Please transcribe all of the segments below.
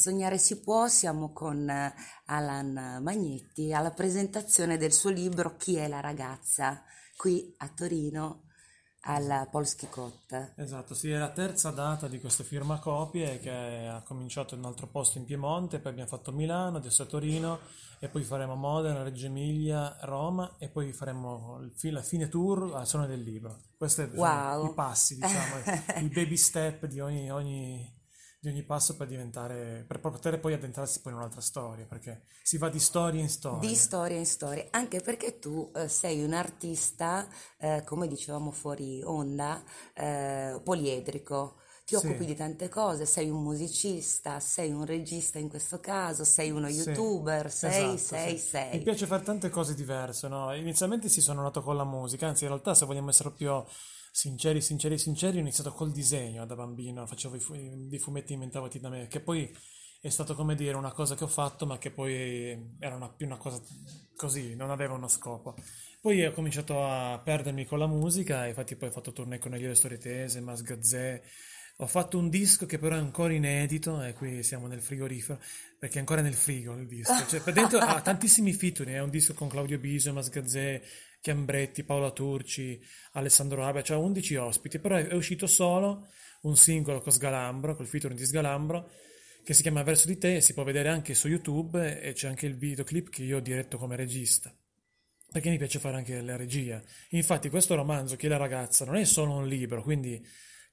Sognare si può, siamo con eh, Alan Magnetti alla presentazione del suo libro Chi è la ragazza? qui a Torino alla Polski Cot. Esatto, sì, è la terza data di questa firma firmacopie che ha cominciato in un altro posto in Piemonte, poi abbiamo fatto Milano, adesso a Torino e poi faremo Modena, Reggio Emilia, Roma e poi faremo fi- la fine tour al suono del libro. Questi sono diciamo, wow. i passi, diciamo, i baby step di ogni, ogni di ogni passo per diventare per poter poi addentrarsi poi in un'altra storia perché si va di storia in storia di storia in storia anche perché tu eh, sei un artista eh, come dicevamo fuori onda eh, poliedrico ti sì. occupi di tante cose sei un musicista sei un regista in questo caso sei uno youtuber esatto, sì. sei esatto, sei sì. sei mi piace fare tante cose diverse no? inizialmente sì sono nato con la musica anzi in realtà se vogliamo essere più sinceri, sinceri, sinceri, ho iniziato col disegno da bambino, facevo fu- dei fumetti inventati da me, che poi è stato come dire una cosa che ho fatto, ma che poi era una, più una cosa così, non aveva uno scopo. Poi ho cominciato a perdermi con la musica, infatti poi ho fatto tournée con Elio Storie Mas Gazzè, ho fatto un disco che però è ancora inedito, e qui siamo nel frigorifero, perché è ancora nel frigo il disco. Cioè, per dentro ha tantissimi featuring, è un disco con Claudio Bisio, Mas Gazzè, Chiambretti, Paola Turci, Alessandro Rabia, cioè 11 ospiti, però è uscito solo un singolo con Sgalambro, col featuring di Sgalambro, che si chiama Verso di te e si può vedere anche su YouTube e c'è anche il videoclip che io ho diretto come regista, perché mi piace fare anche la regia. Infatti questo romanzo, Chi è la ragazza, non è solo un libro, quindi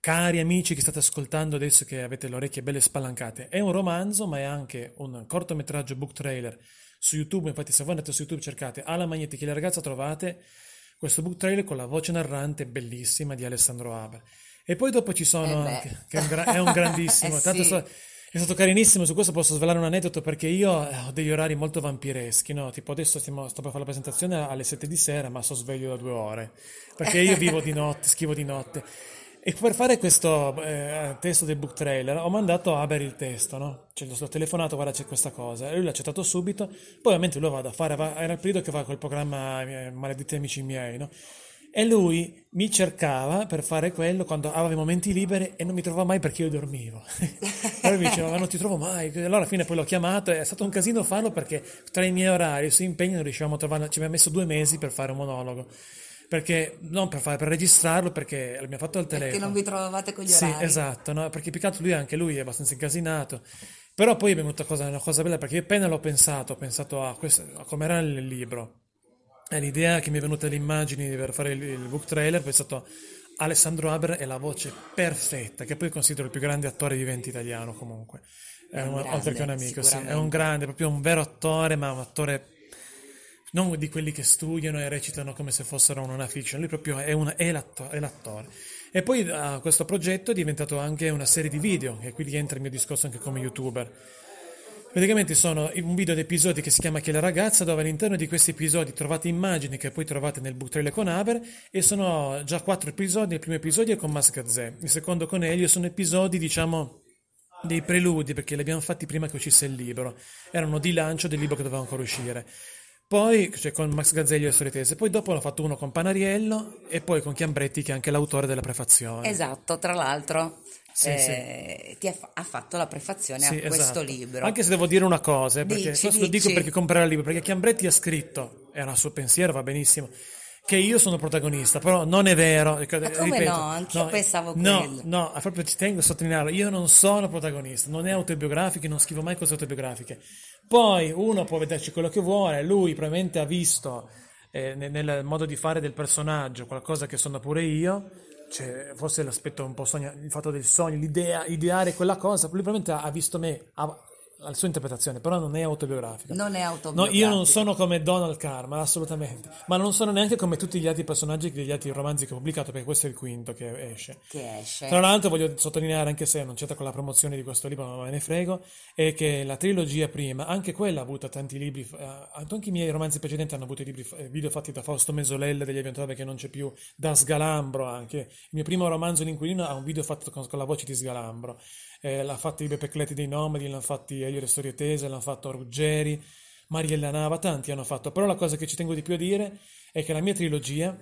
Cari amici che state ascoltando adesso che avete le orecchie belle spalancate, è un romanzo ma è anche un cortometraggio book trailer su YouTube, infatti se voi andate su YouTube cercate Ala Magneti che la ragazza trovate questo book trailer con la voce narrante bellissima di Alessandro Haber. E poi dopo ci sono eh anche, che è un, gra- è un grandissimo, eh tanto sì. so, è stato carinissimo, su questo posso svelare un aneddoto perché io eh, ho degli orari molto vampireschi, no? Tipo adesso stiamo, sto per fare la presentazione alle 7 di sera ma sto sveglio da due ore, perché io vivo di notte, scrivo di notte. E per fare questo eh, testo del book trailer ho mandato a Haber il testo, no? Cioè, l'ho telefonato, guarda c'è questa cosa. E lui l'ha accettato subito. Poi ovviamente lo vado a fare, va, era il periodo che va col programma eh, Maledetti Amici Miei, no? E lui mi cercava per fare quello quando aveva i momenti liberi e non mi trovava mai perché io dormivo. e allora mi diceva, ma non ti trovo mai. Allora alla fine poi l'ho chiamato è stato un casino farlo perché tra i miei orari e i suoi impegni non riuscivamo a trovare. Ci mi ha messo due mesi per fare un monologo perché non per, fare, per registrarlo, perché l'abbiamo fatto al telefono. Perché non vi trovavate con gli sì, orari. Sì, esatto, no? perché piccato lui anche lui è abbastanza incasinato. Però poi è venuta cosa, una cosa bella, perché io appena l'ho pensato, ho pensato a, questo, a come era il libro, è l'idea che mi è venuta le immagini per fare il, il book trailer, ho pensato Alessandro Haber è la voce perfetta, che poi considero il più grande attore vivente italiano comunque. È un, un grande, oltre che un amico, sì, è un grande, proprio un vero attore, ma un attore non di quelli che studiano e recitano come se fossero una fiction, lui proprio è, una, è, l'atto, è l'attore. E poi ah, questo progetto è diventato anche una serie di video, e qui entra il mio discorso anche come youtuber. Praticamente sono un video di episodi che si chiama Che la ragazza, dove all'interno di questi episodi trovate immagini che poi trovate nel book trailer con Aver e sono già quattro episodi, il primo episodio è con Masca Mascazè, il secondo con Elio, sono episodi diciamo dei preludi perché li abbiamo fatti prima che uscisse il libro, erano di lancio del libro che doveva ancora uscire. Poi, cioè, con Max Gazzeglio e Soritese, poi dopo l'ho fatto uno con Panariello e poi con Chiambretti, che è anche l'autore della prefazione. Esatto, tra l'altro, sì, eh, sì. ti ha, ha, fatto la prefazione sì, a questo esatto. libro. Anche se devo dire una cosa, eh, perché dici, lo dico perché comprerà il libro, perché Chiambretti ha scritto, era il suo pensiero, va benissimo, che io sono protagonista, però non è vero. Cioè, Ma come ripeto, no? Anche no, io pensavo no, quello. No, no, proprio ci tengo a sottolinearlo, io non sono protagonista, non è autobiografico, non scrivo mai cose autobiografiche. Poi uno può vederci quello che vuole, lui probabilmente ha visto eh, nel, nel modo di fare del personaggio qualcosa che sono pure io, cioè, forse l'aspetto un po' sogno, il fatto del sogno, l'idea, ideare quella cosa, lui probabilmente ha visto me, ha, la sua interpretazione, però non è autobiografica. Non è autobiografica. No, io non sono come Donald Carman, assolutamente, ma non sono neanche come tutti gli altri personaggi degli altri romanzi che ho pubblicato, perché questo è il quinto che esce. Che esce. Tra l'altro voglio sottolineare, anche se non c'entra con la promozione di questo libro, ma me ne frego, è che la trilogia prima, anche quella ha avuto tanti libri, eh, anche i miei romanzi precedenti hanno avuto libri, eh, video fatti da Fausto Mesolelle degli Avventori che non c'è più, da Sgalambro anche. Il mio primo romanzo, L'inquilino, ha un video fatto con, con la voce di Sgalambro. Eh, l'ha fatto i Pecletti dei Nomadi, l'hanno fatti a Iore Tese, l'hanno fatto Ruggeri, Mariella Nava, tanti hanno fatto, però la cosa che ci tengo di più a dire è che la mia trilogia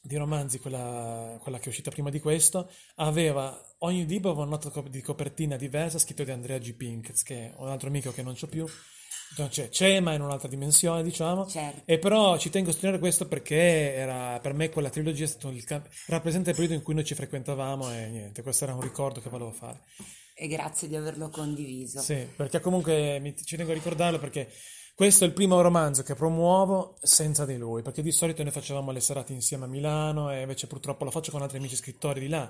di romanzi, quella, quella che è uscita prima di questo, aveva ogni libro aveva una nota di copertina diversa scritto di Andrea G. Pinkets, che è un altro amico che non c'ho più, c'è, c'è, ma in un'altra dimensione, diciamo. Certo. E però ci tengo a sottolineare questo perché era, per me quella trilogia camp- rappresenta il periodo in cui noi ci frequentavamo e niente, questo era un ricordo che volevo fare e grazie di averlo condiviso. Sì, perché comunque mi, ci tengo a ricordarlo perché questo è il primo romanzo che promuovo senza di lui, perché di solito noi facevamo le serate insieme a Milano e invece purtroppo lo faccio con altri amici scrittori di là.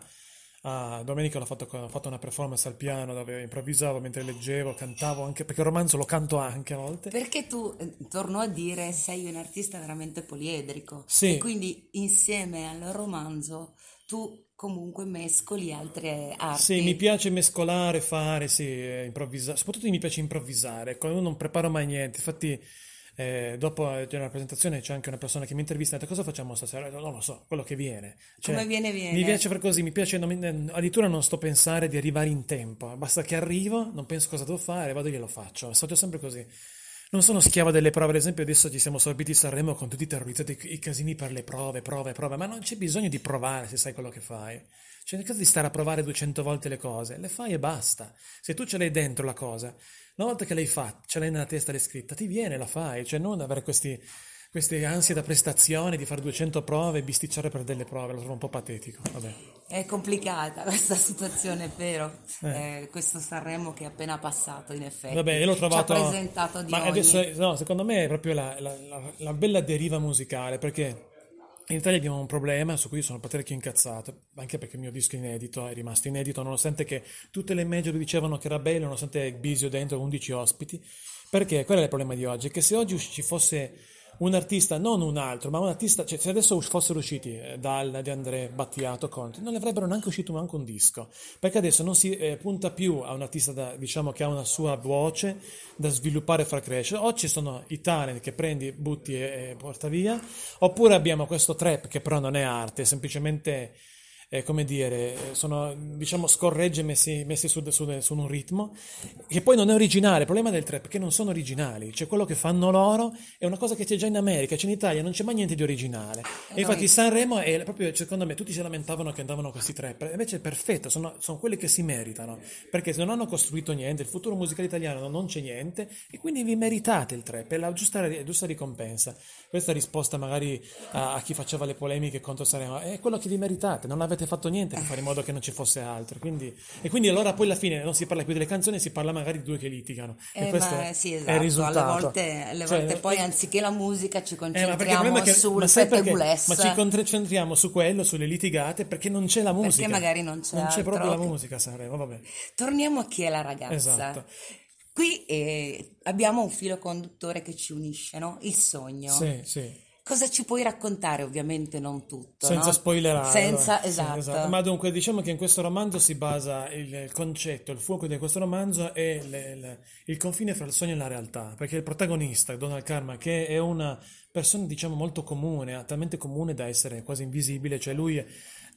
Ah, domenica l'ho fatto, ho fatto una performance al piano dove improvvisavo mentre leggevo, cantavo anche perché il romanzo lo canto anche a volte. Perché tu, eh, torno a dire, sei un artista veramente poliedrico. Sì. E quindi insieme al romanzo tu comunque mescoli altre arti. Sì, mi piace mescolare, fare, sì, eh, improvvisare, soprattutto mi piace improvvisare, ecco, io non preparo mai niente, infatti eh, dopo la eh, presentazione c'è anche una persona che mi intervista e ha detto cosa facciamo stasera? Non lo so, quello che viene. Cioè, Come viene viene. Mi piace fare così, mi piace, non eh, addirittura non sto a pensare di arrivare in tempo, basta che arrivo, non penso cosa devo fare, vado e glielo faccio, faccio sempre così non sono schiava delle prove. Ad esempio, adesso ci siamo sorbiti Sanremo con tutti i terrorizzati i casini per le prove, prove, prove, ma non c'è bisogno di provare se sai quello che fai. C'è nel caso di stare a provare 200 volte le cose, le fai e basta. Se tu ce l'hai dentro la cosa, una volta che l'hai fatta, ce l'hai nella testa l'hai scritta, ti viene, la fai, cioè non avere questi queste ansie da prestazione, di fare 200 prove e bisticciare per delle prove, lo trovo un po' patetico. Vabbè. È complicata questa situazione, è vero? Eh. Eh, questo Sanremo che è appena passato, in effetti. Vabbè, io l'ho trovato. Ci ha presentato di Ma ogni... adesso, no, secondo me è proprio la, la, la, la, bella deriva musicale perché. In Italia abbiamo un problema su cui sono parecchio incazzato, anche perché il mio disco inedito è rimasto inedito, nonostante che tutte le major dicevano che era bello, nonostante Bisio dentro 11 ospiti, perché quello è il problema di oggi, che se oggi ci fosse un artista, non un altro, ma un artista, cioè, se adesso fossero usciti eh, dal De André, Battiato, Conti, non ne avrebbero neanche uscito manco un disco, perché adesso non si eh, punta più a un artista da, diciamo, che ha una sua voce da sviluppare e far crescere, o ci sono i talent che prendi, butti e, e porta via, oppure abbiamo questo trap che però non è arte, è semplicemente eh, come dire, eh, sono diciamo scorregge messi, messi su, su, su, un ritmo, che poi non è originale, il problema del trap è che non sono originali, cioè quello che fanno loro è una cosa che c'è già in America, c'è in Italia, non c'è mai niente di originale. E eh, infatti Sanremo è proprio, secondo me, tutti si lamentavano che andavano questi trap, invece è perfetto, sono, sono quelli che si meritano, perché se non hanno costruito niente, il futuro musicale italiano non c'è niente, e quindi vi meritate il trap, è la giusta, la giusta ricompensa. Questa risposta magari a, a chi faceva le polemiche contro Sanremo, è quello che vi meritate, non avete avete fatto niente per fare in modo che non ci fosse altro. Quindi, e quindi allora poi alla fine non si parla più delle canzoni, si parla magari di due che litigano. Eh, e questo ma, sì, esatto. è il esatto, risultato. Alle volte, alle cioè, volte poi eh, anziché la musica ci eh, concentriamo eh, sul pettegolezzo. Ma ci concentriamo su quello, sulle litigate, perché non c'è la musica. Perché magari non c'è Non altro. proprio la musica Sanremo, vabbè. Torniamo a chi è la ragazza. Esatto. Qui eh, abbiamo un filo conduttore che ci unisce, no? Il sogno. Sì, sì Cosa ci puoi raccontare? Ovviamente non tutto. Senza no? spoilerare. Senza, esatto. esatto. Ma dunque diciamo che in questo romanzo si basa il, il concetto, il fuoco di questo romanzo è le, le, il confine fra il sogno e la realtà, perché il protagonista, Donald Karma, che è una persona diciamo molto comune, talmente comune da essere quasi invisibile, cioè lui... È,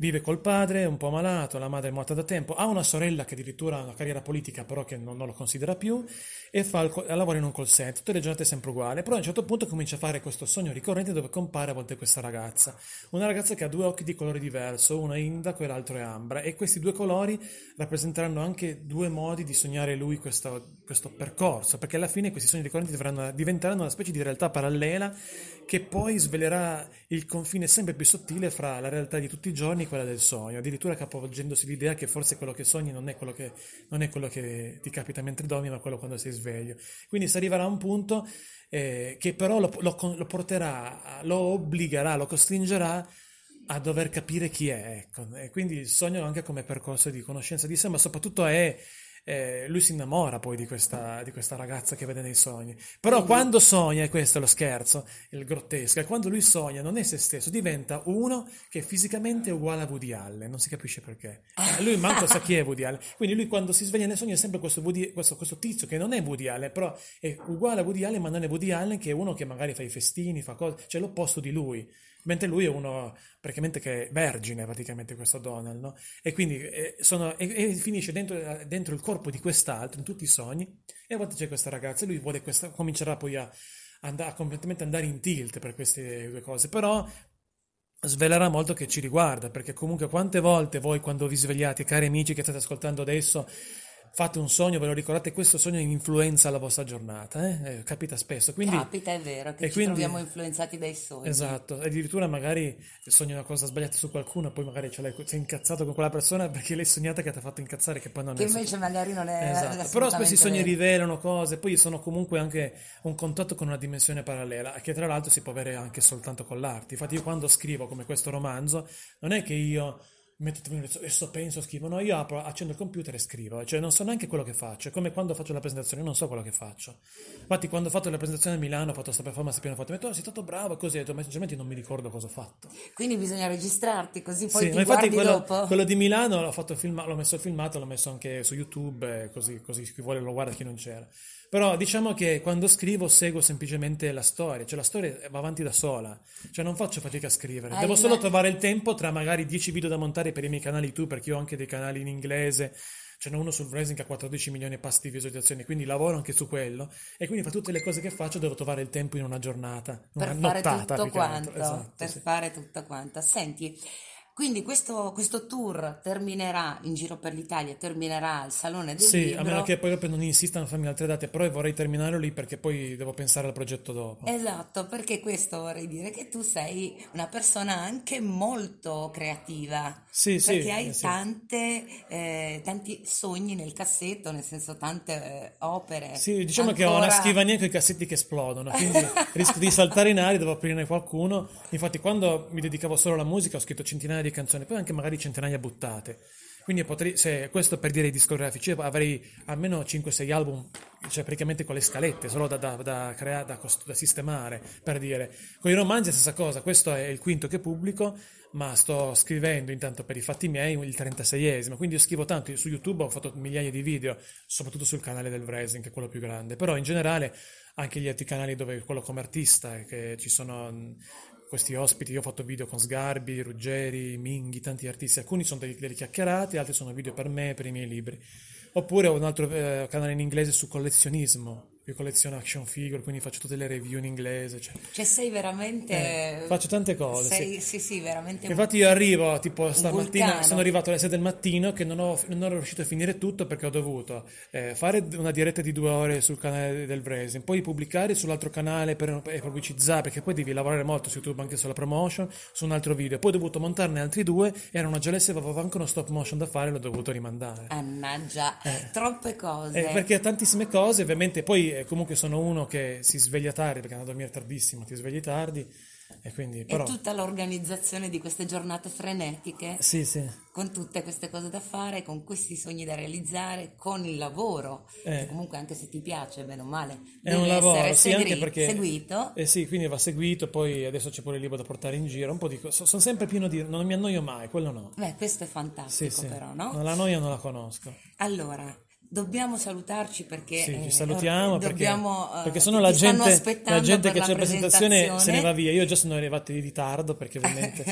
Vive col padre, un po' malato, la madre è morta da tempo, ha una sorella che addirittura ha una carriera politica però che non, non lo considera più e il, lavora in un call center, tutte le giornate sempre uguale, però a un certo punto comincia a fare questo sogno ricorrente dove compare a volte questa ragazza, una ragazza che ha due occhi di colore diverso, uno è indaco e l'altro è ambra e questi due colori rappresenteranno anche due modi di sognare lui questo, questo percorso, perché alla fine questi sogni ricorrenti dovranno, diventeranno una specie di realtà parallela che poi svelerà il confine sempre più sottile fra la realtà di tutti i giorni quella del sogno, addirittura capovolgendosi l'idea che forse quello che sogni non è quello che, è quello che ti capita mentre dormi, ma quello quando sei sveglio. Quindi si arriverà a un punto eh, che però lo, lo, lo, porterà, lo obbligherà, lo costringerà a dover capire chi è. Ecco. E quindi il sogno anche come percorso di conoscenza di sé, ma soprattutto è eh, lui si innamora poi di questa, di questa, ragazza che vede nei sogni. Però Quindi... quando sogna, e questo è lo scherzo, il grottesco, è quando lui sogna non è se stesso, diventa uno che è fisicamente è uguale a Woody Allen, non si capisce perché. Ah. Lui manco sa chi è Woody Allen. Quindi lui quando si sveglia nei sogni è sempre questo, Woody, questo, questo tizio che non è Woody Allen, però è uguale a Woody Allen ma non è Woody Allen che è uno che magari fa i festini, fa cose, cioè l'opposto di lui mentre lui è uno praticamente che è vergine, praticamente questo Donald, no? E quindi eh, sono, e, e finisce dentro, dentro, il corpo di quest'altro, in tutti i sogni, e a volte c'è questa ragazza, e lui vuole questa, comincerà poi a, andare, a completamente andare in tilt per queste due cose, però svelerà molto che ci riguarda, perché comunque quante volte voi quando vi svegliate, cari amici che state ascoltando adesso, fate un sogno, ve lo ricordate, questo sogno influenza la vostra giornata, eh? Eh, capita spesso. Quindi, capita, è vero, che ci quindi, troviamo influenzati dai sogni. Esatto, addirittura magari sogni una cosa sbagliata su qualcuno, poi magari ce l'hai, sei incazzato con quella persona perché l'hai sognata che ti ha fatto incazzare, che poi non che è... Che invece stato. magari non è... Esatto. Però spesso i sogni rivelano cose, poi sono comunque anche un contatto con una dimensione parallela, che tra l'altro si può avere anche soltanto con l'arte. Infatti io quando scrivo come questo romanzo, non è che io mettetemi un e sto penso, scrivo, no, io apro, accendo il computer e scrivo, cioè non so neanche quello che faccio, è come quando faccio la presentazione, io non so quello che faccio. Infatti quando ho fatto la presentazione a Milano, ho fatto questa performance a piano, ho detto, oh, sei stato bravo, così, ho detto, ma sinceramente non mi ricordo cosa ho fatto. Quindi bisogna registrarti, così poi sì, ti ma infatti quello, dopo. quello di Milano l'ho, fatto film, l'ho messo filmato, l'ho messo anche su YouTube, eh, così, così chi vuole lo guarda chi non c'era. Però diciamo che quando scrivo seguo semplicemente la storia, cioè la storia va avanti da sola, cioè non faccio fatica a scrivere, devo solo trovare il tempo tra magari 10 video da montare per i miei canali tu, perché io ho anche dei canali in inglese, ce n'è uno sul Racing che ha 14 milioni e passi di visualizzazioni, quindi lavoro anche su quello e quindi fra tutte le cose che faccio devo trovare il tempo in una giornata, per una nottata. Tutto quanto, esatto, per sì. fare tutto quanto. Senti, quindi questo, questo, tour terminerà in giro per l'Italia, terminerà al Salone del sì, Libro. Sì, a meno che poi dopo non insistano a farmi altre date, però vorrei terminarlo lì perché poi devo pensare al progetto dopo. Esatto, perché questo vorrei dire che tu sei una persona anche molto creativa. Sì, perché sì. Perché hai eh, sì. Tante, eh, tanti sogni nel cassetto, nel senso tante eh, opere. Sì, diciamo ancora... che ho una scrivania con i cassetti che esplodono, quindi rischio di saltare in aria, devo aprirne qualcuno. Infatti quando mi dedicavo solo alla musica ho scritto centinaia centinaia di canzoni, poi anche magari centinaia buttate. Quindi potrei, se, questo per dire i discografici, avrei almeno 5-6 album, cioè praticamente con le scalette, solo da, da, da, crea, da, cost- da sistemare, per dire. Con i romanzi è la stessa cosa, questo è il quinto che pubblico, ma sto scrivendo intanto per i fatti miei il 36esimo, quindi io scrivo tanto, su YouTube ho fatto migliaia di video, soprattutto sul canale del Vresin, che è quello più grande, però in generale anche gli altri canali dove quello come artista, eh, che ci sono questi ospiti, io ho fatto video con Sgarbi, Ruggeri, Minghi, tanti artisti, alcuni sono delle, delle chiacchierate, altri sono video per me, per i miei libri. Oppure ho un altro eh, canale in inglese su collezionismo, io colleziono action figure, quindi faccio tutte le review in inglese. Cioè, cioè sei veramente... Eh, faccio tante cose. Sei, sì, sì, sì veramente... Infatti io arrivo, tipo stamattina, vulcano. sono arrivato alle 6 del mattino che non, ho, non ero riuscito a finire tutto perché ho dovuto eh, fare una diretta di due ore sul canale del Bresin, poi pubblicare sull'altro canale per, pubblicizzare, perché poi devi lavorare molto su YouTube anche sulla promotion, su un altro video. Poi ho dovuto montarne altri due, erano già lesse, avevo anche uno stop motion da fare, e l'ho dovuto rimandare. Mannaggia, eh. troppe cose. Eh, perché tantissime cose, ovviamente poi comunque sono uno che si sveglia tardi perché andando a dormire tardissimo, ti svegli tardi. E, quindi, però... e tutta l'organizzazione di queste giornate frenetiche, sì, sì. con tutte queste cose da fare, con questi sogni da realizzare, con il lavoro, eh. comunque anche se ti piace, bene o male, è un lavoro, sì, segri- anche perché, seguito. Eh sì, quindi va seguito, poi adesso c'è pure il libro da portare in giro, di... sono sempre pieno di... non mi annoio mai, quello no. Beh, questo è fantastico sì, però, no? La noia non la conosco. Allora, Dobbiamo salutarci perché sì, ci eh, salutiamo eh, perché, dobbiamo, perché sono la gente, la gente che la c'è in presentazione se ne va via. Io già sono arrivato in ritardo perché ovviamente.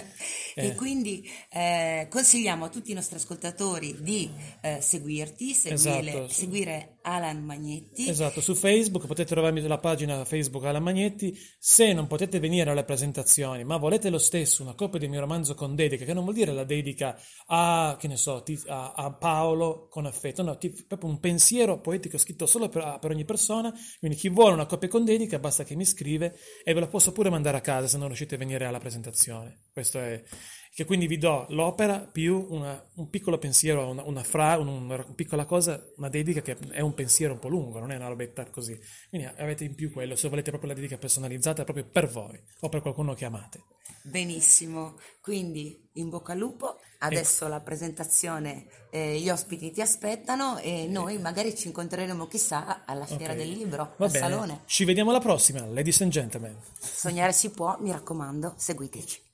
eh. E quindi eh, consigliamo a tutti i nostri ascoltatori di eh, seguirti, seguire, esatto. seguire Alan Magnetti. Esatto, su Facebook potete trovarmi sulla pagina Facebook Alan Magnetti. Se non potete venire alle presentazioni, ma volete lo stesso una copia del mio romanzo con dedica, che non vuol dire la dedica a, che ne so, a, a Paolo con affetto, no, tipo, proprio un pensiero poetico scritto solo per, per, ogni persona. Quindi chi vuole una copia con dedica basta che mi scrive e ve la posso pure mandare a casa se non riuscite a venire alla presentazione. Questo è che quindi vi do l'opera più una, un piccolo pensiero, una, una, fra, una, piccola cosa, una dedica che è un pensiero un po' lungo, non è una robetta così. Quindi avete in più quello, se volete proprio la dedica personalizzata, proprio per voi o per qualcuno che amate. Benissimo, quindi in bocca al lupo, adesso ecco. la presentazione, eh, gli ospiti ti aspettano e noi ecco. magari ci incontreremo chissà alla Fiera okay. del Libro, Va al bene. Salone. Ci vediamo alla prossima, ladies and gentlemen. Sognare si può, mi raccomando, seguiteci.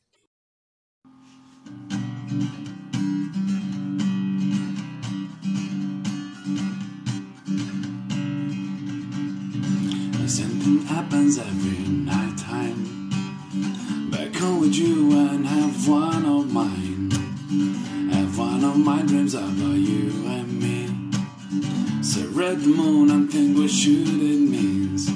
Something happens every night time Back home with you and have one of mine Have one of my dreams about you and me So red the moon and think what should it means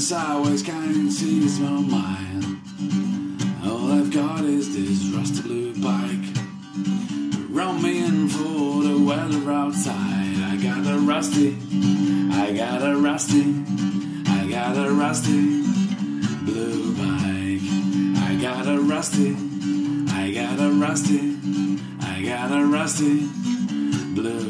This always kind sees my mind. All I've got is this rusty blue bike. Run me in for the weather outside. I got a rusty, I got a rusty, I got a rusty blue bike. I got a rusty, I got a rusty, I got a rusty blue.